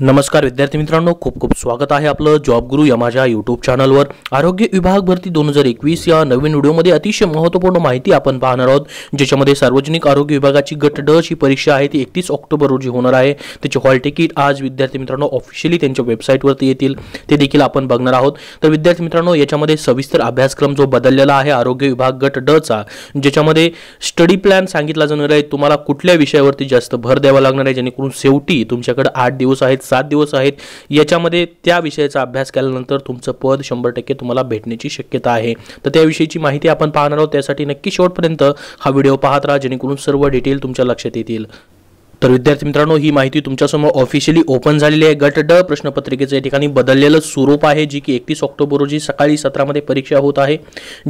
नमस्कार विद्यार्थी मित्रांनो खूप खूप स्वागत आहे आपलं जॉब गुरु या माझ्या यूट्यूब चॅनलवर आरोग्य विभाग भरती दोन हजार एकवीस या नवीन व्हिडिओमध्ये अतिशय महत्त्वपूर्ण माहिती आपण पाहणार आहोत ज्याच्यामध्ये सार्वजनिक आरोग्य विभागाची गट ड ही परीक्षा आहे ती एकतीस ऑक्टोबर रोजी होणार आहे त्याचे हॉल तिकीट आज विद्यार्थी मित्रांनो ऑफिशियली त्यांच्या वेबसाईटवरती येतील ते देखील आपण बघणार आहोत तर विद्यार्थी मित्रांनो याच्यामध्ये सविस्तर अभ्यासक्रम जो बदललेला आहे आरोग्य विभाग गट ड चा ज्याच्यामध्ये स्टडी प्लॅन सांगितला जाणार आहे तुम्हाला कुठल्या विषयावरती जास्त भर द्यावा लागणार आहे जेणेकरून शेवटी तुमच्याकडे आठ दिवस आहेत सात दिवस आहेत याच्यामध्ये त्या विषयाचा अभ्यास केल्यानंतर तुमचं पद शंभर टक्के तुम्हाला भेटण्याची शक्यता आहे तर त्याविषयीची माहिती आपण पाहणार आहोत त्यासाठी नक्की शेवटपर्यंत हा व्हिडिओ पाहत राहा जेणेकरून सर्व डिटेल तुमच्या लक्षात येतील तर विद्यार्थी मित्रांनो ही माहिती तुमच्यासमोर ऑफिशियली ओपन झालेली आहे गट ड प्रश्नपत्रिकेचं या ठिकाणी बदललेलं स्वरूप आहे जी की एकतीस ऑक्टोबर रोजी सकाळी सत्रामध्ये परीक्षा होत आहे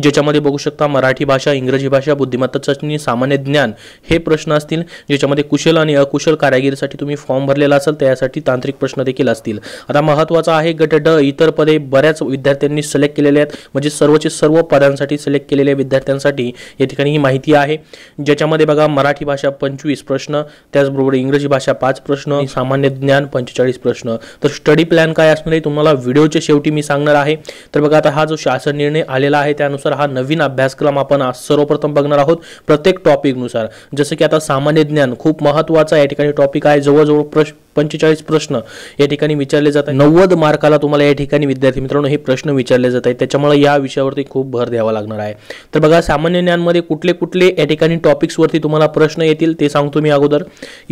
ज्याच्यामध्ये बघू शकता मराठी भाषा इंग्रजी भाषा बुद्धिमत्ता चाचणी सामान्य ज्ञान हे प्रश्न असतील ज्याच्यामध्ये कुशल आणि अकुशल कारागिरीसाठी तुम्ही फॉर्म भरलेला असेल त्यासाठी तांत्रिक प्रश्न देखील असतील आता महत्त्वाचा आहे गट ड इतर पदे बऱ्याच विद्यार्थ्यांनी सिलेक्ट केलेले आहेत म्हणजे सर्वचे सर्व पदांसाठी सिलेक्ट केलेल्या विद्यार्थ्यांसाठी या ठिकाणी ही माहिती आहे ज्याच्यामध्ये बघा मराठी भाषा पंचवीस प्रश्न त्याच त्याचबरोबर इंग्रजी भाषा पाच प्रश्न सामान्य ज्ञान पंचेचाळीस प्रश्न तर स्टडी प्लॅन काय असणार आहे तुम्हाला व्हिडिओच्या शेवटी मी सांगणार आहे तर बघा आता हा जो शासन निर्णय आलेला आहे त्यानुसार हा नवीन अभ्यासक्रम आपण सर्वप्रथम बघणार आहोत प्रत्येक टॉपिकनुसार जसं की आता सामान्य ज्ञान खूप महत्त्वाचा या ठिकाणी टॉपिक आहे जवळजवळ प्रश्न पंचेचाळीस प्रश्न या ठिकाणी विचारले जातात नव्वद मार्काला तुम्हाला या ठिकाणी विद्यार्थी मित्रांनो हे प्रश्न विचारले जात आहेत त्याच्यामुळे या विषयावरती खूप भर द्यावा लागणार आहे तर बघा सामान्य ज्ञानमध्ये कुठले कुठले या ठिकाणी टॉपिक्सवरती तुम्हाला प्रश्न येतील ते सांगतो मी अगोदर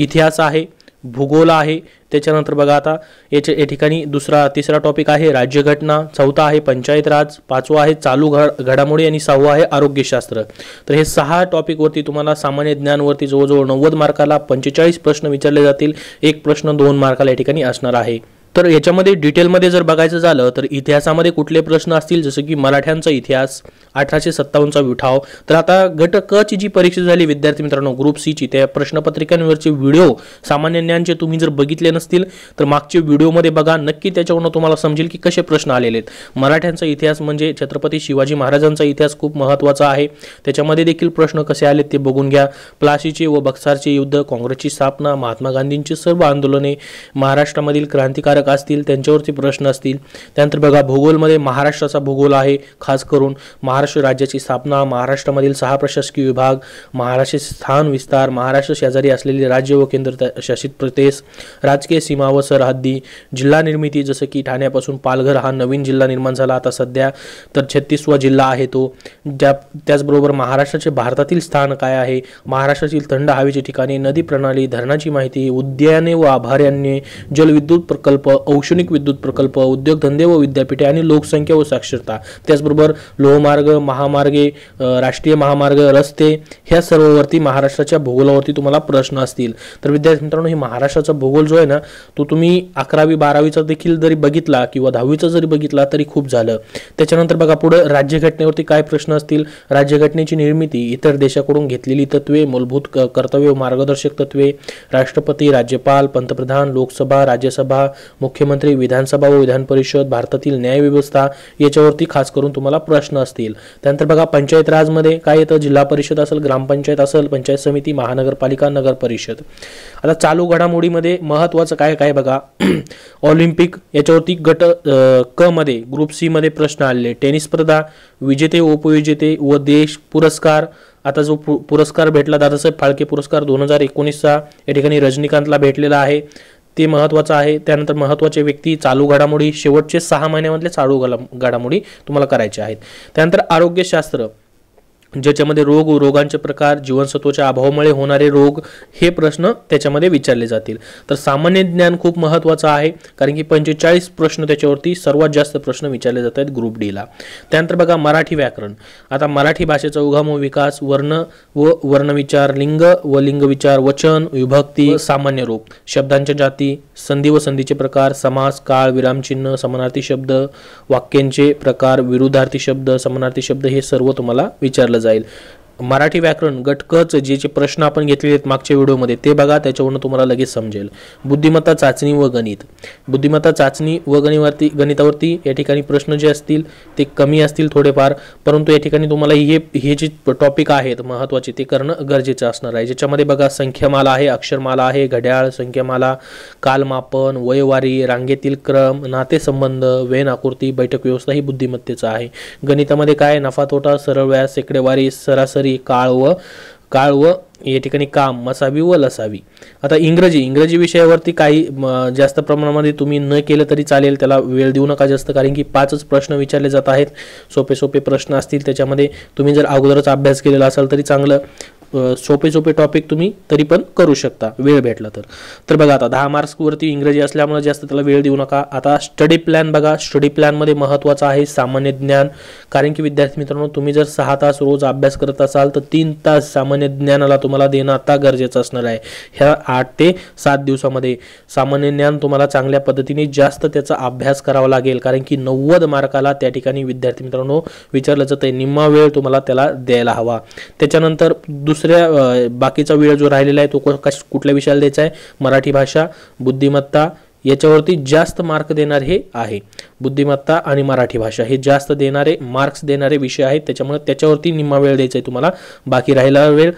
इतिहास आहे भूगोल आहे त्याच्यानंतर बघा आता याच्या या ठिकाणी दुसरा तिसरा टॉपिक आहे राज्यघटना चौथा आहे पंचायत राज पाचवा आहे चालू घड घडामोडी आणि सहावा आहे आरोग्यशास्त्र तर हे सहा टॉपिकवरती तुम्हाला सामान्य ज्ञानवरती जवळजवळ नव्वद मार्काला पंचेचाळीस प्रश्न विचारले जातील एक प्रश्न दोन मार्काला या ठिकाणी असणार आहे तर याच्यामध्ये डिटेलमध्ये जर बघायचं झालं तर इतिहासामध्ये कुठले प्रश्न असतील जसं की मराठ्यांचा इतिहास अठराशे सत्तावन्नचा विठाव तर आता घटकची क ची जी परीक्षा झाली विद्यार्थी मित्रांनो ग्रुप सीची त्या प्रश्नपत्रिकांवरचे व्हिडिओ सामान्य ज्ञानचे तुम्ही जर बघितले नसतील तर मागचे व्हिडिओमध्ये बघा नक्की त्याच्यावरून तुम्हाला समजेल की कसे प्रश्न आलेले आहेत मराठ्यांचा इतिहास म्हणजे छत्रपती शिवाजी महाराजांचा इतिहास खूप महत्त्वाचा आहे त्याच्यामध्ये देखील प्रश्न कसे आले ते बघून घ्या प्लासीचे व बक्सारचे युद्ध काँग्रेसची स्थापना महात्मा गांधींची सर्व आंदोलने महाराष्ट्रामधील क्रांतिकारक असतील त्यांच्यावरती प्रश्न असतील त्यानंतर बघा भूगोलमध्ये महाराष्ट्राचा भूगोल आहे खास करून महाराष्ट्र राज्याची स्थापना महाराष्ट्रामधील सहा प्रशासकीय विभाग महाराष्ट्र स्थान विस्तार महाराष्ट्र शेजारी असलेले राज्य व केंद्र शासित प्रदेश राजकीय सीमा व सरहद्दी जिल्हा निर्मिती जसं की ठाण्यापासून पालघर हा नवीन जिल्हा निर्माण झाला आता सध्या तर छत्तीसवा जिल्हा आहे तो ज्या त्याचबरोबर महाराष्ट्राचे भारतातील स्थान काय आहे महाराष्ट्रातील थंड हवेचे ठिकाणी नदी प्रणाली धरणाची माहिती उद्याने व आभार्याने जलविद्युत प्रकल्प प्रकल्प औष्णिक विद्युत प्रकल्प उद्योगधंदे व विद्यापीठे आणि लोकसंख्या व साक्षरता त्याचबरोबर लोहमार्ग महामार्गे राष्ट्रीय महामार्ग रस्ते ह्या सर्ववरती महाराष्ट्राच्या भूगोलावरती तुम्हाला प्रश्न असतील तर विद्यार्थी मित्रांनो हे महाराष्ट्राचा भूगोल जो आहे ना तो तुम्ही अकरावी बारावीचा देखील जरी बघितला किंवा दहावीचा जरी बघितला तरी खूप झालं त्याच्यानंतर बघा पुढे राज्यघटनेवरती काय प्रश्न असतील राज्यघटनेची निर्मिती इतर देशाकडून घेतलेली तत्वे मूलभूत कर्तव्य मार्गदर्शक तत्वे राष्ट्रपती राज्यपाल पंतप्रधान लोकसभा राज्यसभा मुख्यमंत्री विधानसभा व विधान परिषद भारतातील व्यवस्था याच्यावरती खास करून तुम्हाला प्रश्न असतील त्यानंतर बघा पंचायत राजमध्ये काय येतं जिल्हा परिषद असेल ग्रामपंचायत असेल पंचायत समिती महानगरपालिका नगर परिषद आता चालू घडामोडीमध्ये महत्वाचं काय काय बघा ऑलिम्पिक याच्यावरती गट क मध्ये ग्रुप सी मध्ये प्रश्न आले टेनिस स्पर्धा विजेते उपविजेते व देश पुरस्कार आता जो पुरस्कार भेटला दादासाहेब फाळके पुरस्कार दोन हजार एकोणीसचा या ठिकाणी रजनीकांतला भेटलेला आहे ते महत्त्वाचं आहे त्यानंतर महत्त्वाचे व्यक्ती चालू घडामोडी शेवटचे सहा महिन्यामधले चालू घडामोडी तुम्हाला करायचे आहेत त्यानंतर आरोग्यशास्त्र ज्याच्यामध्ये रोग रोगांचे प्रकार जीवनसत्वाच्या अभावामुळे होणारे रोग हे प्रश्न त्याच्यामध्ये विचारले जातील तर सामान्य ज्ञान खूप महत्त्वाचं आहे कारण की पंचेचाळीस प्रश्न त्याच्यावरती सर्वात जास्त प्रश्न विचारले जात आहेत ग्रुप डीला त्यानंतर बघा मराठी व्याकरण आता मराठी भाषेचा उगम व विकास वर्ण व वर्णविचार लिंग व लिंग विचार वचन विभक्ती सामान्य रूप शब्दांच्या जाती संधी व संधीचे प्रकार समास काळ विरामचिन्ह समानार्थी शब्द वाक्यांचे प्रकार विरुद्धार्थी शब्द समानार्थी शब्द हे सर्व तुम्हाला विचारलं जाईल मराठी व्याकरण गटकच जे जे प्रश्न आपण घेतलेले आहेत मागच्या व्हिडिओमध्ये ते बघा त्याच्यावरून तुम्हाला लगेच समजेल बुद्धिमत्ता चाचणी व गणित बुद्धिमत्ता चाचणी व गणितावरती गणितावरती या ठिकाणी प्रश्न जे असतील ते कमी असतील थोडेफार परंतु या ठिकाणी तुम्हाला हे हे जे टॉपिक आहेत महत्त्वाचे ते करणं गरजेचं असणार आहे ज्याच्यामध्ये बघा संख्यामाला आहे अक्षरमाला आहे घड्याळ संख्यामाला कालमापन वयवारी रांगेतील क्रम नातेसंबंध वेन आकृती बैठक व्यवस्था ही बुद्धिमत्तेचा आहे गणितामध्ये काय नफा तोटा सरळ व्यास शेकडेवारी सरासरी काळव काळ व काळ व या ठिकाणी काम मसावी व लसावी आता इंग्रजी इंग्रजी विषयावरती काही जास्त प्रमाणामध्ये तुम्ही न केलं तरी चालेल त्याला वेळ देऊ नका जास्त कारण की पाचच प्रश्न विचारले जात आहेत सोपे सोपे प्रश्न असतील त्याच्यामध्ये तुम्ही जर अगोदरच अभ्यास केलेला असाल तरी चांगलं सोपे सोपे टॉपिक तुम्ही तरी पण करू शकता वेळ भेटला तर तर बघा आता दहा मार्क्सवरती इंग्रजी असल्यामुळे जास्त त्याला वेळ देऊ नका आता स्टडी प्लॅन बघा स्टडी प्लॅनमध्ये महत्त्वाचा आहे सामान्य ज्ञान कारण की विद्यार्थी मित्रांनो तुम्ही जर सहा तास रोज अभ्यास करत असाल तर तीन तास सामान्य ज्ञानाला तुम्हाला देणं आता गरजेचं असणार आहे ह्या आठ ते सात दिवसामध्ये सामान्य ज्ञान तुम्हाला चांगल्या पद्धतीने जास्त त्याचा अभ्यास करावा लागेल कारण की नव्वद मार्काला त्या ठिकाणी विद्यार्थी मित्रांनो विचारलं जातं निम्मा वेळ तुम्हाला त्याला द्यायला हवा त्याच्यानंतर दुसऱ्या बाकीचा वेळ जो राहिलेला आहे तो कश कुठल्या विषयाला द्यायचा आहे मराठी भाषा बुद्धिमत्ता याच्यावरती जास्त मार्क देणार हे आहे बुद्धिमत्ता आणि मराठी भाषा हे जास्त देणारे मार्क्स देणारे विषय आहेत त्याच्यामुळे त्याच्यावरती निम्मा वेळ द्यायचा आहे तुम्हाला बाकी राहिला वेळ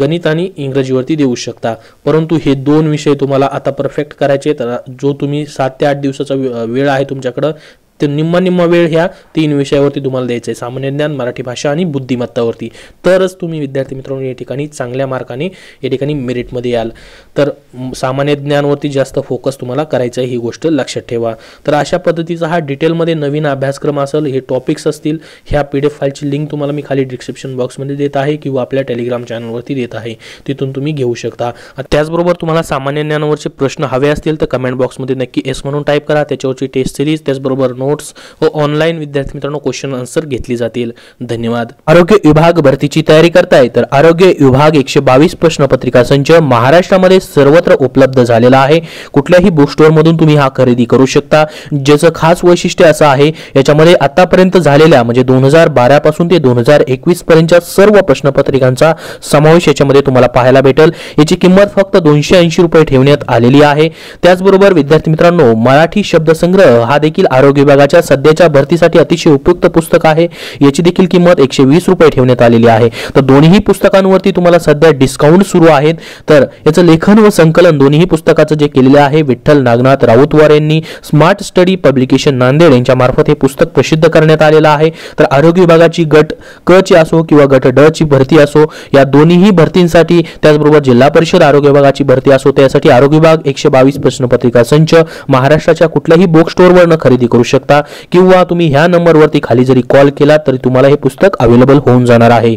गणित आणि इंग्रजीवरती देऊ शकता परंतु हे दोन विषय तुम्हाला आता परफेक्ट करायचे तर जो तुम्ही सात ते आठ दिवसाचा वेळ आहे तुमच्याकडं तर निम्मा निम्मा वेळ ह्या तीन विषयावरती तुम्हाला द्यायचं आहे सामान्य ज्ञान मराठी भाषा आणि बुद्धिमत्तावरती तरच तुम्ही विद्यार्थी मित्रांनो या ठिकाणी चांगल्या मार्काने या ठिकाणी मेरिटमध्ये याल तर सामान्य ज्ञानवरती जास्त फोकस तुम्हाला करायचा आहे ही गोष्ट लक्षात ठेवा तर अशा पद्धतीचा हा डिटेलमध्ये नवीन अभ्यासक्रम असेल हे टॉपिक्स असतील ह्या पी डी एफ फाईलची लिंक तुम्हाला मी खाली डिस्क्रिप्शन बॉक्समध्ये देत आहे किंवा आपल्या टेलिग्राम चॅनलवरती देत आहे तिथून तुम्ही घेऊ शकता त्याचबरोबर तुम्हाला सामान्य ज्ञानावरचे प्रश्न हवे असतील तर कमेंट बॉक्समध्ये नक्की एस म्हणून टाईप करा त्याच्यावरची टेस्ट सिरीज त्याचबरोबर नोट्स व ऑनलाईन विद्यार्थी मित्रांनो क्वेश्चन आन्सर घेतली जातील धन्यवाद आरोग्य विभाग भरतीची तयारी करताय तर आरोग्य विभाग एकशे बावीस प्रश्नपत्रिका संच महाराष्ट्रामध्ये सर्वत्र उपलब्ध झालेला आहे कुठल्याही बुक मधून तुम्ही हा खरेदी करू शकता ज्याचं खास वैशिष्ट्य असं आहे याच्यामध्ये आतापर्यंत झालेल्या म्हणजे दोन हजार बारापासून ते दोन हजार एकवीस पर्यंतच्या सर्व प्रश्नपत्रिकांचा समावेश याच्यामध्ये तुम्हाला पाहायला भेटेल याची किंमत फक्त दोनशे ऐंशी रुपये ठेवण्यात आलेली आहे त्याचबरोबर विद्यार्थी मित्रांनो मराठी शब्दसंग्रह हा देखील आरोग्य विभाग विभागाच्या सध्याच्या भरतीसाठी अतिशय उपयुक्त पुस्तक आहे याची देखील किंमत एकशे वीस रुपये ठेवण्यात आलेली आहे तर दोन्ही पुस्तकांवरती तुम्हाला सध्या डिस्काउंट सुरू आहेत तर याचं लेखन व संकलन दोन्ही पुस्तकाचं जे केलेलं आहे विठ्ठल नागनाथ राऊतवार यांनी स्मार्ट स्टडी पब्लिकेशन नांदेड यांच्या मार्फत हे पुस्तक प्रसिद्ध करण्यात आलेलं आहे तर आरोग्य विभागाची गट क ची असो किंवा गट ड ची भरती असो या दोन्हीही भरतींसाठी त्याचबरोबर जिल्हा परिषद आरोग्य विभागाची भरती असो त्यासाठी आरोग्य विभाग एकशे बावीस प्रश्नपत्रिका संच महाराष्ट्राच्या कुठल्याही बुक न खरेदी करू शकता किंवा तुम्ही ह्या नंबरवरती खाली जरी कॉल केला तरी तुम्हाला हे पुस्तक अवेलेबल होऊन जाणार आहे